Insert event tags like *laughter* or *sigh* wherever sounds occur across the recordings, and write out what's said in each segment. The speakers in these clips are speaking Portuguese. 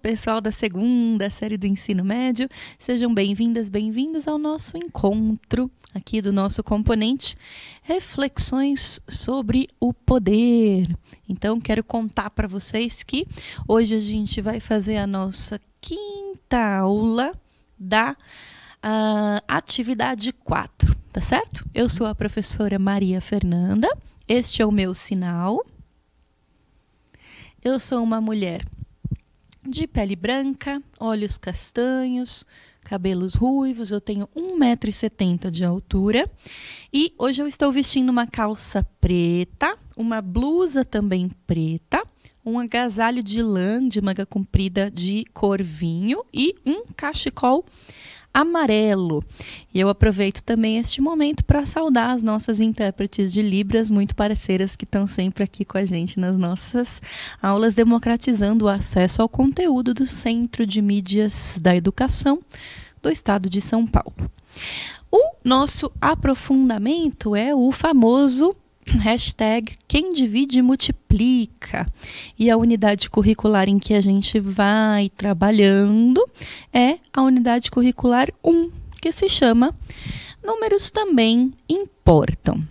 pessoal da segunda série do ensino médio. Sejam bem-vindas, bem-vindos ao nosso encontro aqui do nosso componente Reflexões sobre o Poder. Então, quero contar para vocês que hoje a gente vai fazer a nossa quinta aula da uh, atividade 4, tá certo? Eu sou a professora Maria Fernanda, este é o meu sinal. Eu sou uma mulher de pele branca, olhos castanhos, cabelos ruivos, eu tenho 1,70m de altura e hoje eu estou vestindo uma calça preta, uma blusa também preta, um agasalho de lã de manga comprida de cor vinho e um cachecol amarelo. E eu aproveito também este momento para saudar as nossas intérpretes de Libras, muito parceiras que estão sempre aqui com a gente nas nossas aulas, democratizando o acesso ao conteúdo do Centro de Mídias da Educação do Estado de São Paulo. O nosso aprofundamento é o famoso *clears throat* hashtag quem divide multiplica. E a unidade curricular em que a gente vai trabalhando é a unidade curricular 1, que se chama Números também importam.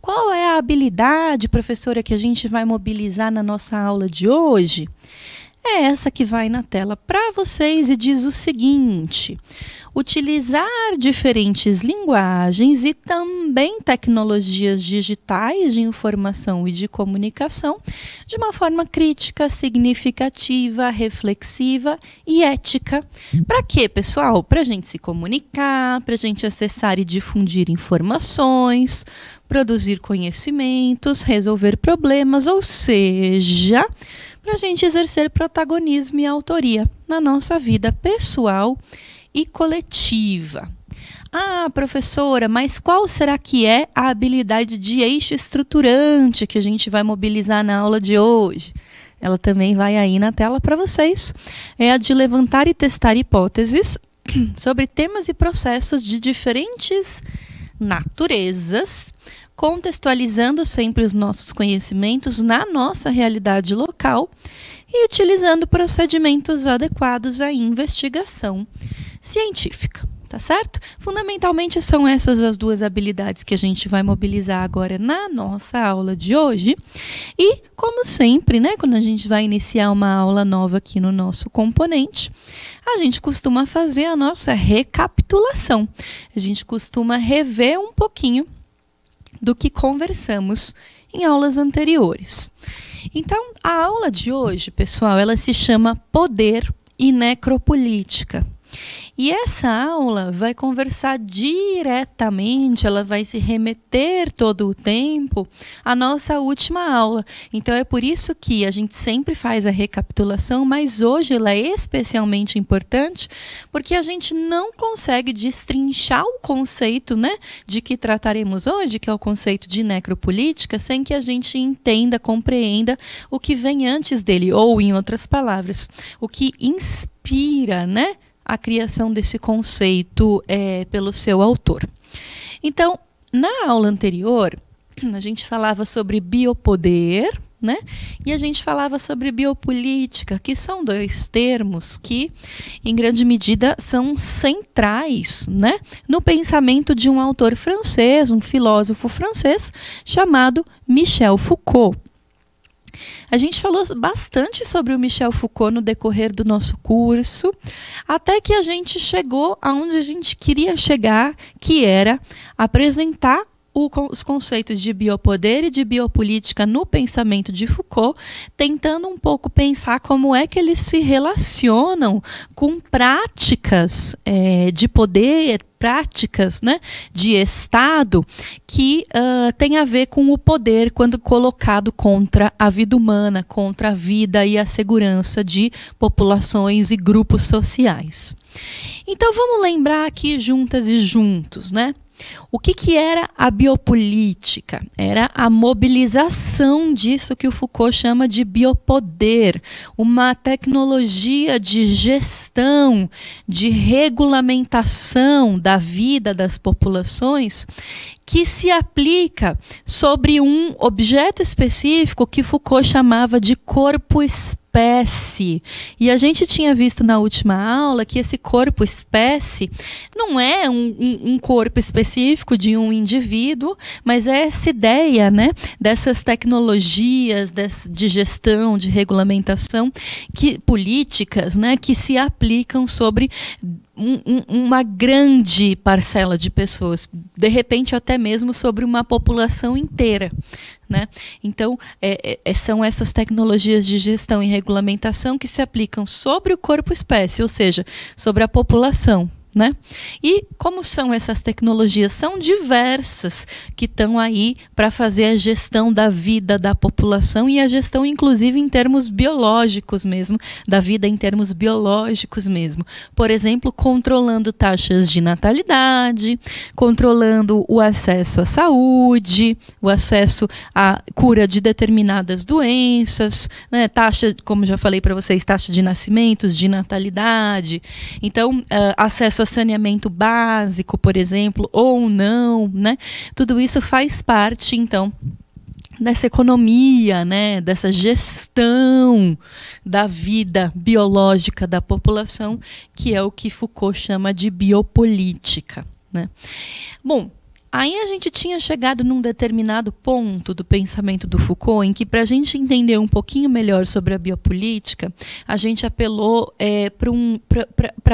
Qual é a habilidade, professora, que a gente vai mobilizar na nossa aula de hoje? é essa que vai na tela para vocês e diz o seguinte: utilizar diferentes linguagens e também tecnologias digitais de informação e de comunicação de uma forma crítica, significativa, reflexiva e ética. Para quê, pessoal? Para a gente se comunicar, para a gente acessar e difundir informações, produzir conhecimentos, resolver problemas, ou seja, para a gente exercer protagonismo e autoria na nossa vida pessoal e coletiva. Ah, professora, mas qual será que é a habilidade de eixo estruturante que a gente vai mobilizar na aula de hoje? Ela também vai aí na tela para vocês. É a de levantar e testar hipóteses *clears throat* sobre temas e processos de diferentes naturezas contextualizando sempre os nossos conhecimentos na nossa realidade local e utilizando procedimentos adequados à investigação científica. Tá certo? Fundamentalmente são essas as duas habilidades que a gente vai mobilizar agora na nossa aula de hoje. E, como sempre, né, quando a gente vai iniciar uma aula nova aqui no nosso componente, a gente costuma fazer a nossa recapitulação. A gente costuma rever um pouquinho do que conversamos em aulas anteriores. Então, a aula de hoje, pessoal, ela se chama Poder e Necropolítica. E essa aula vai conversar diretamente, ela vai se remeter todo o tempo à nossa última aula. Então é por isso que a gente sempre faz a recapitulação, mas hoje ela é especialmente importante porque a gente não consegue destrinchar o conceito, né, de que trataremos hoje, que é o conceito de necropolítica, sem que a gente entenda, compreenda o que vem antes dele, ou em outras palavras, o que inspira inspira, né? a criação desse conceito é, pelo seu autor. Então, na aula anterior, a gente falava sobre biopoder, né? E a gente falava sobre biopolítica, que são dois termos que, em grande medida, são centrais, né? No pensamento de um autor francês, um filósofo francês chamado Michel Foucault. A gente falou bastante sobre o Michel Foucault no decorrer do nosso curso, até que a gente chegou aonde a gente queria chegar, que era apresentar os conceitos de biopoder e de biopolítica no pensamento de Foucault, tentando um pouco pensar como é que eles se relacionam com práticas é, de poder, práticas né, de Estado que uh, tem a ver com o poder quando colocado contra a vida humana, contra a vida e a segurança de populações e grupos sociais. Então vamos lembrar aqui juntas e juntos, né? O que, que era a biopolítica? Era a mobilização disso que o Foucault chama de biopoder, uma tecnologia de gestão, de regulamentação da vida das populações que se aplica sobre um objeto específico que Foucault chamava de corpo espécie. E a gente tinha visto na última aula que esse corpo espécie não é um, um, um corpo específico de um indivíduo, mas é essa ideia né, dessas tecnologias de gestão, de regulamentação, que, políticas né, que se aplicam sobre um, uma grande parcela de pessoas, de repente até mesmo sobre uma população inteira. Né? Então, é, é, é, são essas tecnologias de gestão e regulamentação que se aplicam sobre o corpo espécie, ou seja, sobre a população. Né? E como são essas tecnologias? São diversas que estão aí para fazer a gestão da vida da população e a gestão, inclusive, em termos biológicos mesmo, da vida em termos biológicos mesmo. Por exemplo, controlando taxas de natalidade, controlando o acesso à saúde, o acesso à cura de determinadas doenças, né? taxa, como já falei para vocês, taxa de nascimentos, de natalidade. Então, uh, acesso a saneamento básico, por exemplo, ou não, né? Tudo isso faz parte, então, dessa economia, né, dessa gestão da vida biológica da população, que é o que Foucault chama de biopolítica. Né? Bom, aí a gente tinha chegado num determinado ponto do pensamento do Foucault, em que para a gente entender um pouquinho melhor sobre a biopolítica, a gente apelou é, eh, para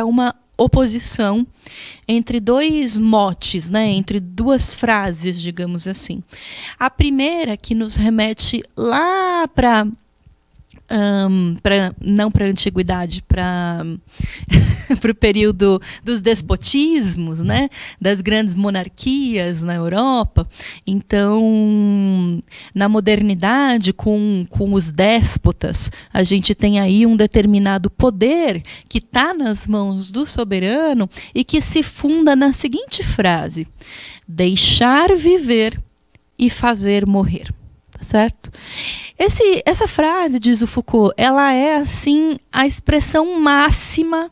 um, uma oposição entre dois motes, né, entre duas frases, digamos assim. A primeira que nos remete lá para um, pra, não para a antiguidade, para *laughs* o período dos despotismos, né? das grandes monarquias na Europa. Então, na modernidade, com, com os déspotas, a gente tem aí um determinado poder que está nas mãos do soberano e que se funda na seguinte frase: deixar viver e fazer morrer certo? Esse, essa frase, diz o Foucault, ela é assim a expressão máxima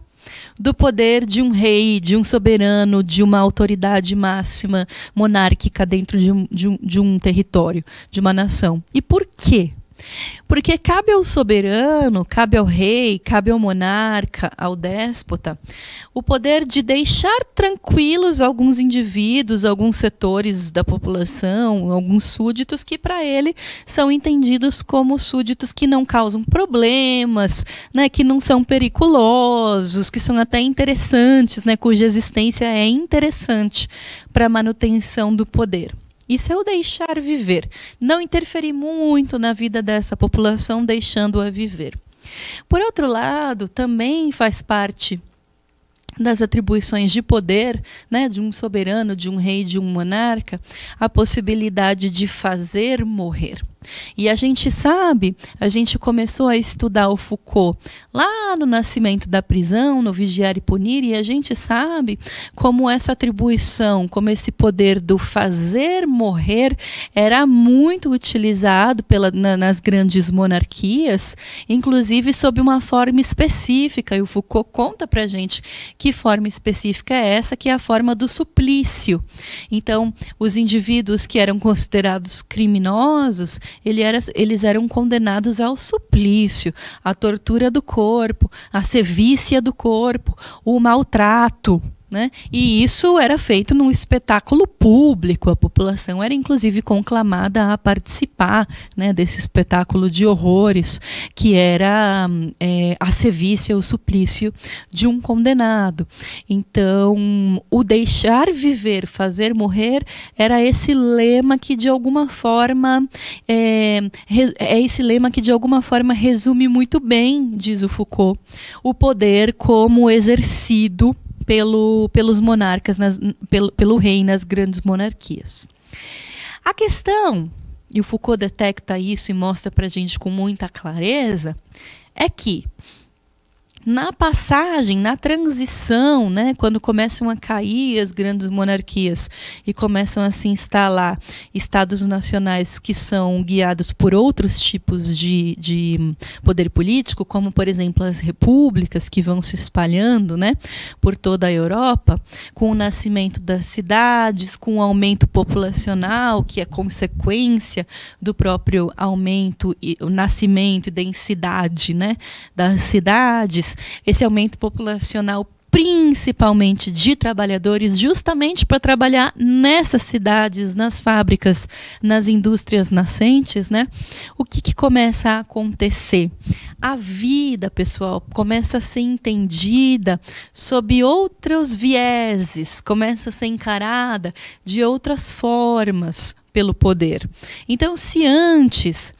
do poder de um rei, de um soberano, de uma autoridade máxima monárquica dentro de um, de um, de um território, de uma nação. E por quê? Porque cabe ao soberano, cabe ao rei, cabe ao monarca, ao déspota, o poder de deixar tranquilos alguns indivíduos, alguns setores da população, alguns súditos que para ele são entendidos como súditos que não causam problemas, né, que não são periculosos, que são até interessantes, né, cuja existência é interessante para a manutenção do poder. Isso é o deixar viver. Não interferir muito na vida dessa população, deixando-a viver. Por outro lado, também faz parte das atribuições de poder, né, de um soberano, de um rei, de um monarca, a possibilidade de fazer morrer. E a gente sabe, a gente começou a estudar o Foucault lá no Nascimento da Prisão, no Vigiar e Punir, e a gente sabe como essa atribuição, como esse poder do fazer morrer era muito utilizado pela, na, nas grandes monarquias, inclusive sob uma forma específica. E o Foucault conta pra gente que forma específica é essa, que é a forma do suplício. Então, os indivíduos que eram considerados criminosos, ele era, eles eram condenados ao suplício, à tortura do corpo, à sevícia do corpo, o maltrato. Né? E isso era feito num espetáculo público, a população era inclusive conclamada a participar né, desse espetáculo de horrores, que era é, a sevícia, o suplício de um condenado. Então, o deixar viver, fazer morrer, era esse lema que de alguma forma é, é esse lema que de alguma forma resume muito bem, diz o Foucault, o poder como exercido pelo, pelos monarcas, nas, pelo, pelo rei nas grandes monarquias. A questão, e o Foucault detecta isso e mostra para a gente com muita clareza, é que na passagem, na transição, né, quando começam a cair as grandes monarquias e começam a se instalar estados nacionais que são guiados por outros tipos de, de poder político, como, por exemplo, as repúblicas que vão se espalhando né, por toda a Europa, com o nascimento das cidades, com o aumento populacional, que é consequência do próprio aumento, e, o nascimento e densidade né, das cidades, esse aumento populacional principalmente de trabalhadores, justamente para trabalhar nessas cidades, nas fábricas, nas indústrias nascentes, né? O que, que, começa a acontecer? A vida, pessoal, começa a ser entendida sob outros vieses, começa a ser encarada de outras formas pelo poder. Então, se antes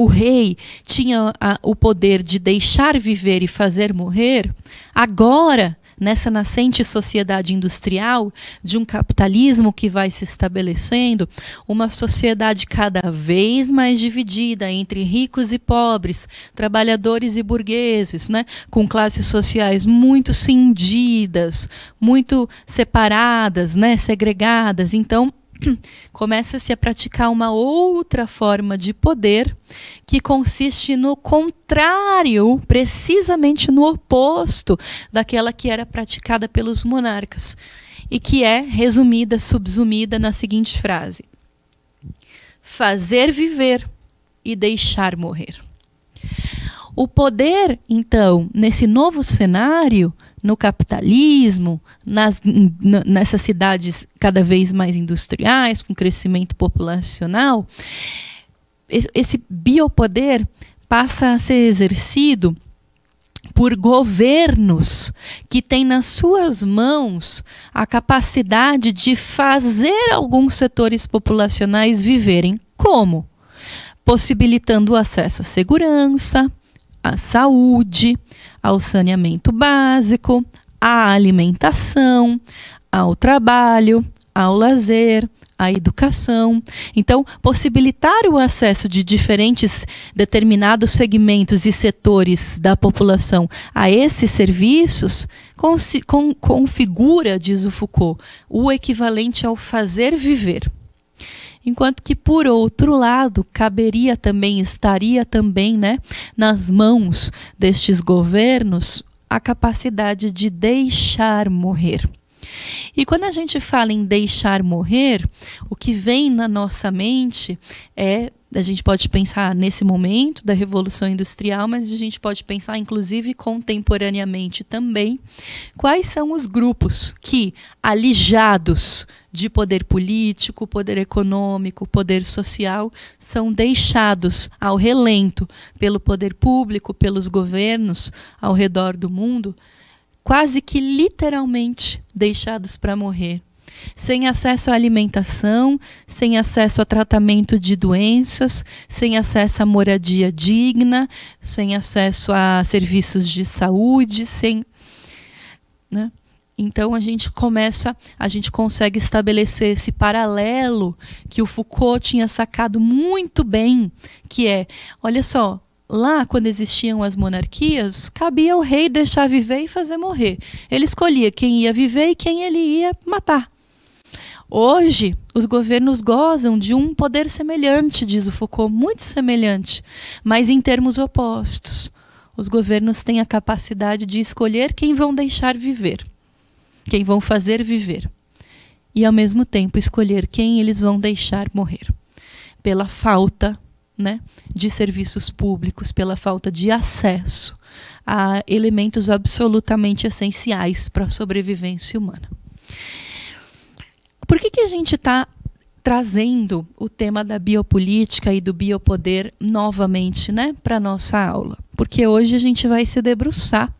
o rei tinha a, o poder de deixar viver e fazer morrer, agora, nessa nascente sociedade industrial, de um capitalismo que vai se estabelecendo, uma sociedade cada vez mais dividida entre ricos e pobres, trabalhadores e burgueses, né? com classes sociais muito cindidas, muito separadas, né? segregadas. Então, *clears throat* começa-se a praticar uma outra forma de poder que consiste no contrário, precisamente no oposto daquela que era praticada pelos monarcas e que é resumida, subsumida na seguinte frase: fazer viver e deixar morrer. O poder, então, nesse novo cenário, no capitalismo, nas, nessas cidades cada vez mais industriais, com crescimento populacional, esse biopoder passa a ser exercido por governos que têm nas suas mãos a capacidade de fazer alguns setores populacionais viverem. Como? Possibilitando o acesso à segurança, à saúde, ao saneamento básico, à alimentação, ao trabalho, ao lazer, à educação. Então, possibilitar o acesso de diferentes determinados segmentos e setores da população a esses serviços configura, diz o Foucault, o equivalente ao fazer viver. Enquanto que, por outro lado, caberia também, estaria também né, nas mãos destes governos a capacidade de deixar morrer. E quando a gente fala em deixar morrer, o que vem na nossa mente é a gente pode pensar nesse momento da Revolução Industrial, mas a gente pode pensar, inclusive, contemporaneamente também, quais são os grupos que, alijados de poder político, poder econômico, poder social, são deixados ao relento pelo poder público, pelos governos ao redor do mundo, quase que literalmente deixados para morrer sem acesso à alimentação, sem acesso a tratamento de doenças, sem acesso a moradia digna, sem acesso a serviços de saúde, sem. Né? Então a gente começa, a gente consegue estabelecer esse paralelo que o Foucault tinha sacado muito bem, que é, olha só, lá quando existiam as monarquias, cabia o rei deixar viver e fazer morrer. Ele escolhia quem ia viver e quem ele ia matar. Hoje, os governos gozam de um poder semelhante, diz o Foucault, muito semelhante, mas em termos opostos. Os governos têm a capacidade de escolher quem vão deixar viver, quem vão fazer viver, e ao mesmo tempo escolher quem eles vão deixar morrer, pela falta né, de serviços públicos, pela falta de acesso a elementos absolutamente essenciais para a sobrevivência humana. Por que, que a gente está trazendo o tema da biopolítica e do biopoder novamente né, para a nossa aula? Porque hoje a gente vai se debruçar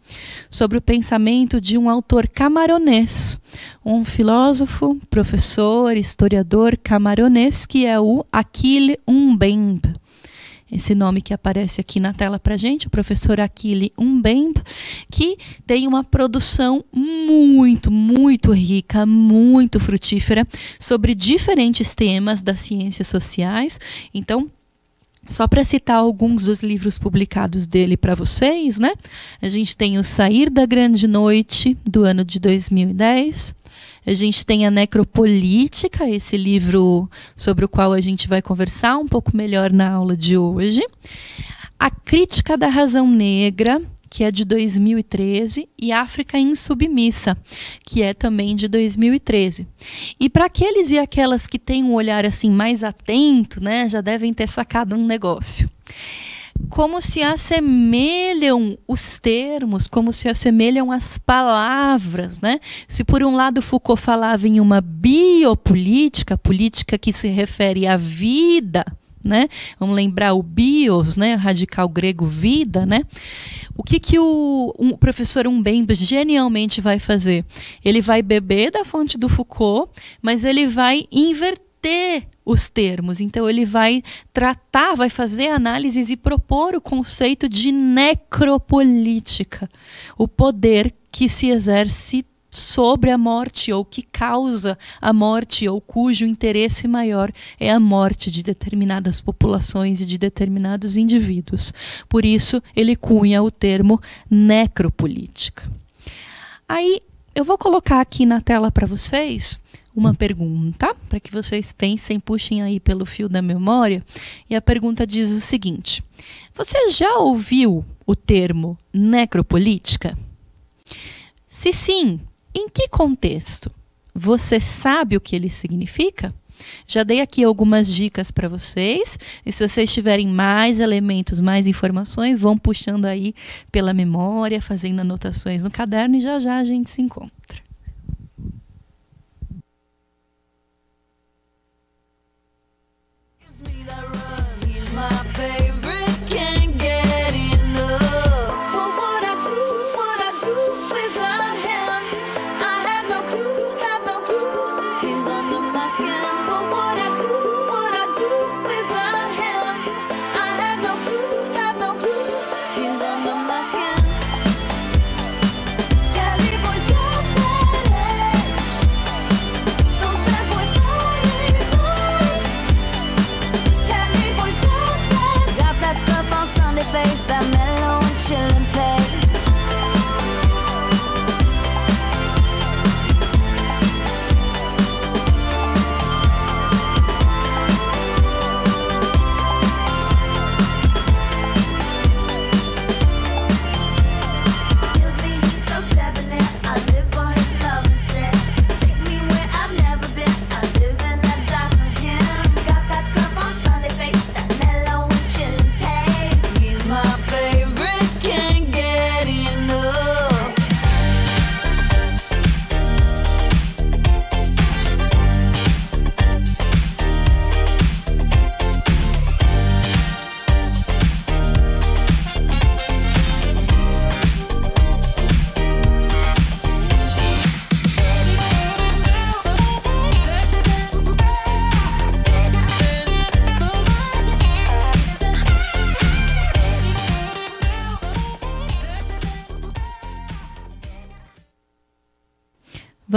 sobre o pensamento de um autor camaronês, um filósofo, professor, historiador camaronês, que é o Achille Mbembe esse nome que aparece aqui na tela para gente, o professor Aquile Umbemb, que tem uma produção muito, muito rica, muito frutífera sobre diferentes temas das ciências sociais. Então, só para citar alguns dos livros publicados dele para vocês, né? A gente tem o Sair da Grande Noite, do ano de 2010, a gente tem a Necropolítica, esse livro sobre o qual a gente vai conversar um pouco melhor na aula de hoje. A Crítica da Razão Negra, que é de 2013, e África Insubmissa, que é também de 2013. E para aqueles e aquelas que têm um olhar assim mais atento, né, já devem ter sacado um negócio como se assemelham os termos, como se assemelham as palavras, né? Se por um lado Foucault falava em uma biopolítica, política que se refere à vida, né? Vamos lembrar o bios, né? Radical grego vida, né? O que que o, um, professor Umbembo genialmente vai fazer? Ele vai beber da fonte do Foucault, mas ele vai inverter ter os termos. Então ele vai tratar, vai fazer análises e propor o conceito de necropolítica, o poder que se exerce sobre a morte ou que causa a morte ou cujo interesse maior é a morte de determinadas populações e de determinados indivíduos. Por isso, ele cunha o termo necropolítica. Aí eu vou colocar aqui na tela para vocês uma pergunta para que vocês pensem, puxem aí pelo fio da memória. E a pergunta diz o seguinte: Você já ouviu o termo necropolítica? Se sim, em que contexto? Você sabe o que ele significa? Já dei aqui algumas dicas para vocês. E se vocês tiverem mais elementos, mais informações, vão puxando aí pela memória, fazendo anotações no caderno e já já a gente se encontra. He's my favorite.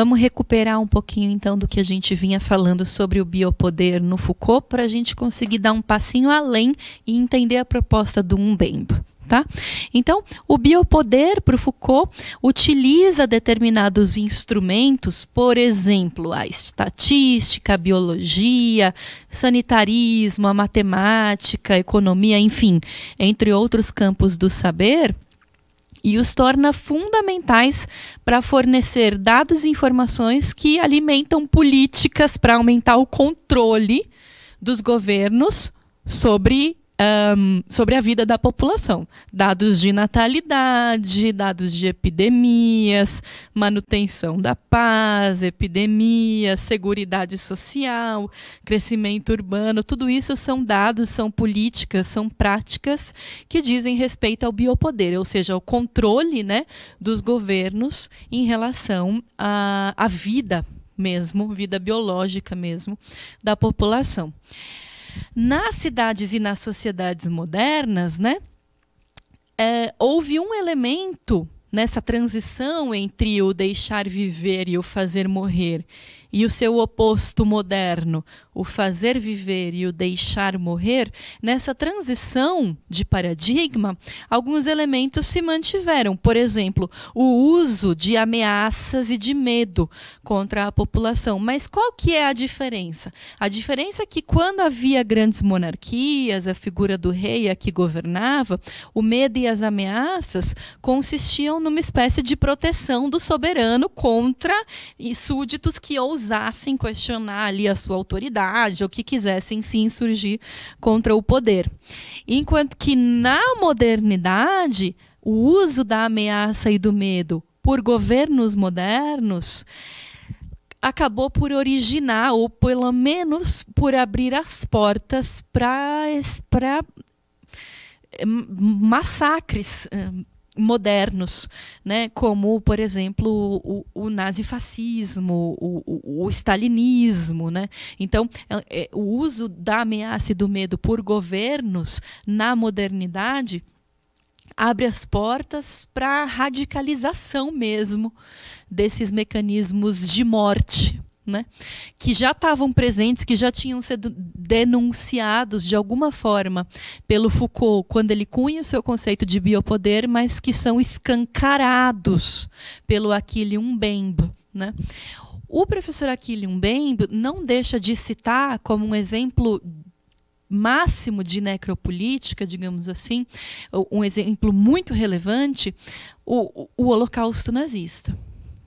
Vamos recuperar um pouquinho então do que a gente vinha falando sobre o biopoder no Foucault para a gente conseguir dar um passinho além e entender a proposta do Umbemba. Tá? Então, o biopoder para o Foucault utiliza determinados instrumentos, por exemplo, a estatística, a biologia, sanitarismo, a matemática, a economia, enfim, entre outros campos do saber, e os torna fundamentais para fornecer dados e informações que alimentam políticas para aumentar o controle dos governos sobre um, sobre a vida da população. Dados de natalidade, dados de epidemias, manutenção da paz, epidemia, segurança social, crescimento urbano, tudo isso são dados, são políticas, são práticas que dizem respeito ao biopoder, ou seja, ao controle né, dos governos em relação à, à vida mesmo, vida biológica mesmo da população. Nas cidades e nas sociedades modernas, né, é, houve um elemento nessa transição entre o deixar viver e o fazer morrer, e o seu oposto moderno, o fazer viver e o deixar morrer, nessa transição de paradigma, alguns elementos se mantiveram. Por exemplo, o uso de ameaças e de medo contra a população. Mas qual que é a diferença? A diferença é que quando havia grandes monarquias, a figura do rei a que governava, o medo e as ameaças consistiam numa espécie de proteção do soberano contra súditos que ousavam ousassem questionar ali a sua autoridade ou que quisessem se insurgir contra o poder. Enquanto que na modernidade, o uso da ameaça e do medo por governos modernos acabou por originar, ou pelo menos por abrir as portas para eh, massacres eh, modernos, né, como, por exemplo, o, o nazifascismo, o, o, o, stalinismo. Né? Então, é, é, o uso da ameaça e do medo por governos na modernidade abre as portas para a radicalização mesmo desses mecanismos de morte, né? que já estavam presentes, que já tinham sido denunciados de alguma forma pelo Foucault quando ele cunha o seu conceito de biopoder, mas que são escancarados pelo Achille Mbembe. Né? O professor Achille Mbembe não deixa de citar como um exemplo máximo de necropolítica, digamos assim, um exemplo muito relevante, o, o Holocausto nazista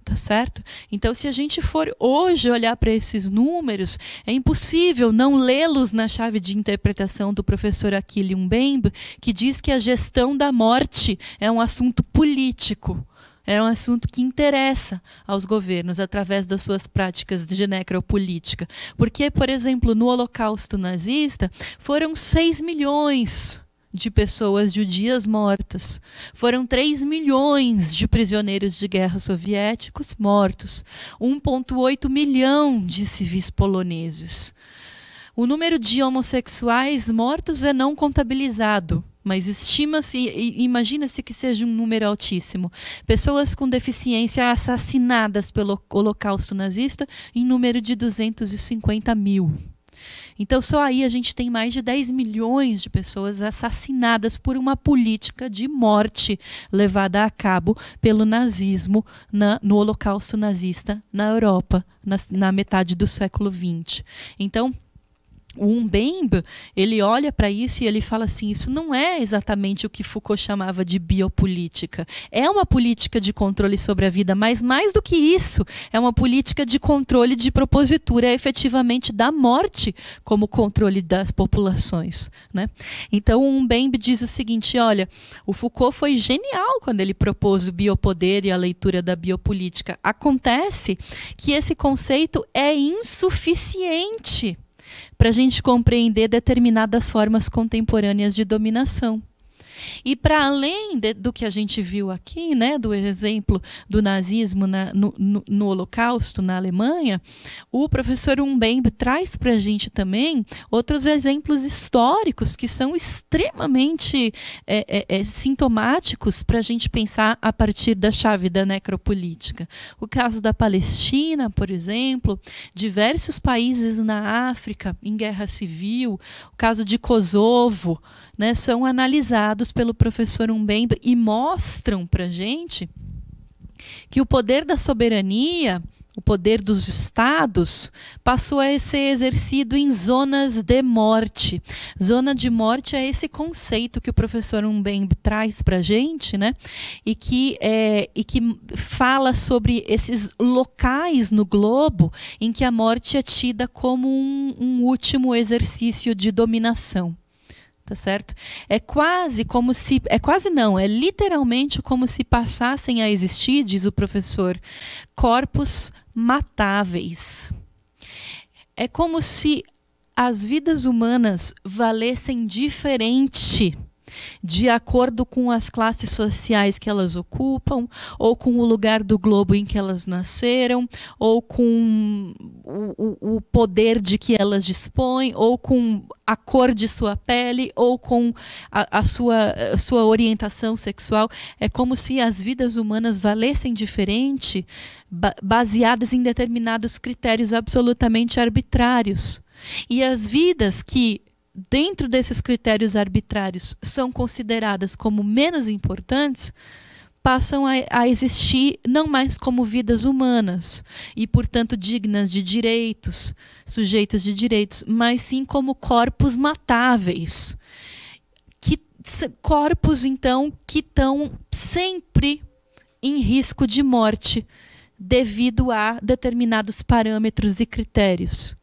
tá certo? Então, se a gente for hoje olhar para esses números, é impossível não lê-los na chave de interpretação do professor Aquile Mbembe, que diz que a gestão da morte é um assunto político. É um assunto que interessa aos governos através das suas práticas de necropolítica. Porque, por exemplo, no Holocausto nazista, foram 6 milhões de pessoas judias mortas. Foram 3 milhões de prisioneiros de guerra soviéticos mortos, 1,8 milhão de civis poloneses. O número de homossexuais mortos é não contabilizado, mas estima-se imagina-se que seja um número altíssimo. Pessoas com deficiência assassinadas pelo Holocausto nazista em número de 250 mil. Então, só aí a gente tem mais de 10 milhões de pessoas assassinadas por uma política de morte levada a cabo pelo nazismo na, no holocausto nazista na Europa, na, na metade do século XX. Então, o Umbembe, ele olha para isso e ele fala assim, isso não é exatamente o que Foucault chamava de biopolítica. É uma política de controle sobre a vida, mas mais do que isso, é uma política de controle de propositura é efetivamente da morte como controle das populações. Né? Então o Umbembe diz o seguinte, olha, o Foucault foi genial quando ele propôs o biopoder e a leitura da biopolítica. Acontece que esse conceito é insuficiente para a gente compreender determinadas formas contemporâneas de dominação. E para além de, do que a gente viu aqui, né, do exemplo do nazismo na, no, no, no, Holocausto na Alemanha, o professor Umbembe traz para a gente também outros exemplos históricos que são extremamente é, é, é, sintomáticos para a gente pensar a partir da chave da necropolítica. O caso da Palestina, por exemplo, diversos países na África em guerra civil, o caso de Kosovo, né, são analisados pelo professor Umbendo e mostram para gente que o poder da soberania, o poder dos estados, passou a ser exercido em zonas de morte. Zona de morte é esse conceito que o professor Umben traz para a gente, né? E que, é, e que fala sobre esses locais no globo em que a morte é tida como um, um último exercício de dominação tá certo? É quase como se, é quase não, é literalmente como se passassem a existir, diz o professor, corpos matáveis. É como se as vidas humanas valessem diferente de acordo com as classes sociais que elas ocupam, ou com o lugar do globo em que elas nasceram, ou com o, o poder de que elas dispõem, ou com a cor de sua pele, ou com a, a sua, a sua orientação sexual. É como se as vidas humanas valessem diferente, baseadas em determinados critérios absolutamente arbitrários. E as vidas que dentro desses critérios arbitrários, são consideradas como menos importantes, passam a, a, existir não mais como vidas humanas e, portanto, dignas de direitos, sujeitos de direitos, mas sim como corpos matáveis. Que, corpos, então, que estão sempre em risco de morte devido a determinados parâmetros e critérios.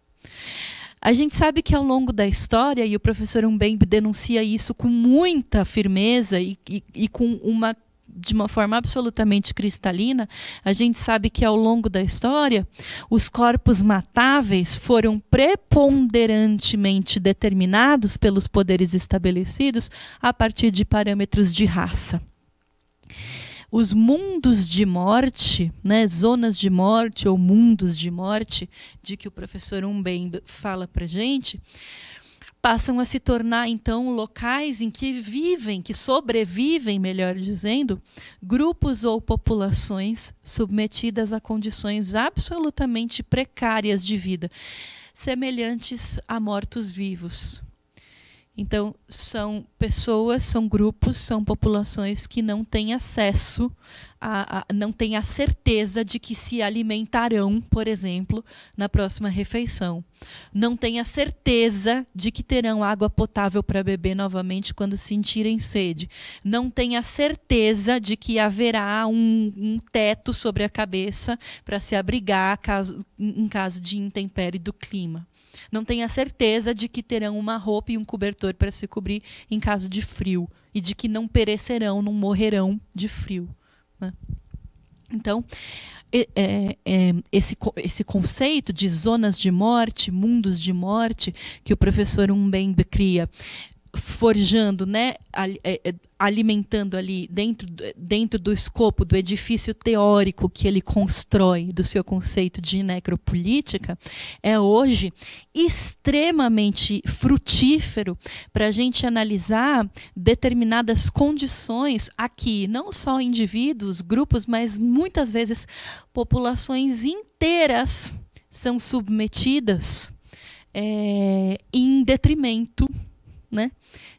A gente sabe que ao longo da história, e o professor Umbembe denuncia isso com muita firmeza e, e, e com uma de uma forma absolutamente cristalina, a gente sabe que ao longo da história, os corpos matáveis foram preponderantemente determinados pelos poderes estabelecidos a partir de parâmetros de raça os mundos de morte, né, zonas de morte ou mundos de morte, de que o professor Umben fala para gente, passam a se tornar então locais em que vivem, que sobrevivem, melhor dizendo, grupos ou populações submetidas a condições absolutamente precárias de vida, semelhantes a mortos-vivos. Então, são pessoas, são grupos, são populações que não têm acesso, a, a, não têm a certeza de que se alimentarão, por exemplo, na próxima refeição. Não têm a certeza de que terão água potável para beber novamente quando sentirem sede. Não têm a certeza de que haverá um, um teto sobre a cabeça para se abrigar caso, em caso de intempérie do clima não tenha certeza de que terão uma roupa e um cobertor para se cobrir em caso de frio e de que não perecerão, não morrerão de frio. Né? Então, é, é, esse, esse conceito de zonas de morte, mundos de morte, que o professor Umbembe cria, forjando né, é, é, alimentando ali dentro, dentro do escopo do edifício teórico que ele constrói do seu conceito de necropolítica, é hoje extremamente frutífero para a gente analisar determinadas condições aqui, não só indivíduos, grupos, mas muitas vezes populações inteiras são submetidas é, em detrimento né,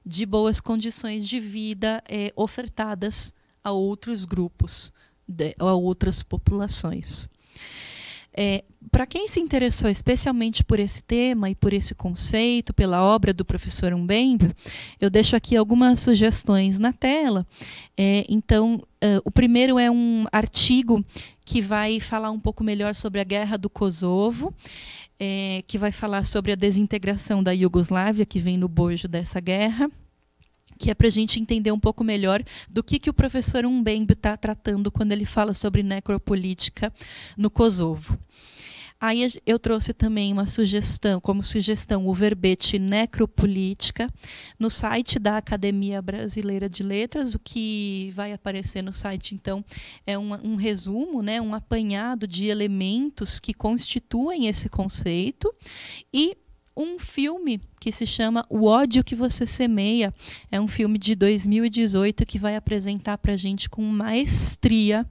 de boas condições de vida é, ofertadas a outros grupos, de, a outras populações. É, Para quem se interessou especialmente por esse tema e por esse conceito, pela obra do professor Umbembe, eu deixo aqui algumas sugestões na tela. É, então, é, o primeiro é um artigo que vai falar um pouco melhor sobre a guerra do Kosovo é, que vai falar sobre a desintegração da Iugoslávia, que vem no bojo dessa guerra, que é para a gente entender um pouco melhor do que, que o professor Umbembe está tratando quando ele fala sobre necropolítica no Kosovo. Aí eu trouxe também uma sugestão, como sugestão, o verbete necropolítica no site da Academia Brasileira de Letras. O que vai aparecer no site, então, é um, um resumo, né, um apanhado de elementos que constituem esse conceito e um filme que se chama O ódio que você semeia. É um filme de 2018 que vai apresentar para gente com maestria.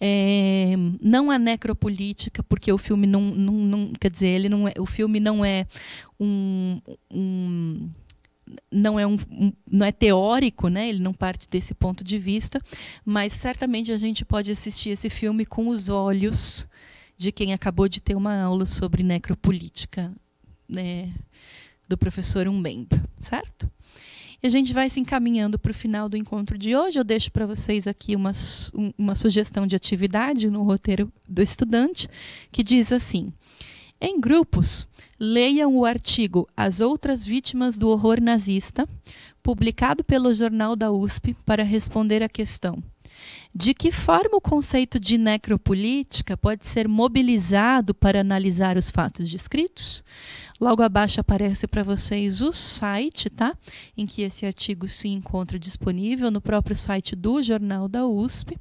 É, não a necropolítica, porque o filme não, não, não, quer dizer, ele não é, o filme não é um, um não é, um, um, não é teórico, né? ele não parte desse ponto de vista, mas certamente a gente pode assistir esse filme com os olhos de quem acabou de ter uma aula sobre necropolítica né, do professor Umbemba, certo? E a gente vai se encaminhando para o final do encontro de hoje. Eu deixo para vocês aqui uma, uma sugestão de atividade no roteiro do estudante, que diz assim: Em grupos, leiam o artigo As Outras Vítimas do Horror Nazista, publicado pelo Jornal da USP, para responder à questão de que forma o conceito de necropolítica pode ser mobilizado para analisar os fatos descritos? Logo abaixo aparece para vocês o site, tá? Em que esse artigo se encontra disponível no próprio site do Jornal da USP.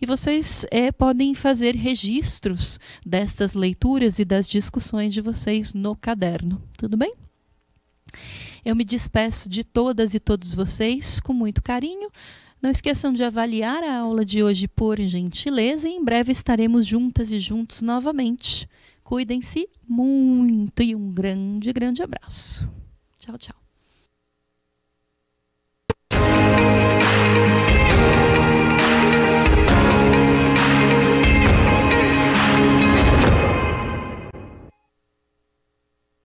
E vocês é, podem fazer registros destas leituras e das discussões de vocês no caderno. Tudo bem? Eu me despeço de todas e todos vocês com muito carinho. Não esqueçam de avaliar a aula de hoje por gentileza e em breve estaremos juntas e juntos novamente. Cuidem-se muito e um grande, grande abraço. Tchau, tchau.